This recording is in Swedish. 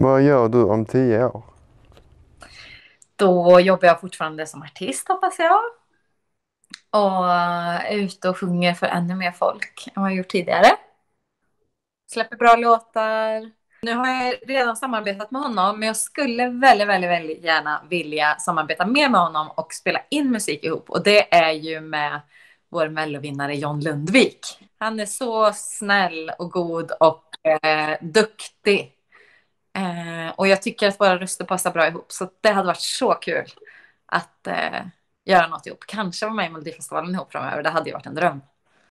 Vad gör du om tio år? Då jobbar jag fortfarande som artist hoppas jag. Och är ute och sjunger för ännu mer folk än vad jag gjort tidigare. Släpper bra låtar. Nu har jag redan samarbetat med honom, men jag skulle väldigt, väldigt, väldigt gärna vilja samarbeta mer med honom och spela in musik ihop. Och det är ju med vår mellovinnare John Lundvik. Han är så snäll och god och eh, duktig Eh, och jag tycker att våra röster passar bra ihop, så det hade varit så kul att eh, göra något ihop. Kanske vara med i Melodifestivalen ihop framöver, det hade ju varit en dröm.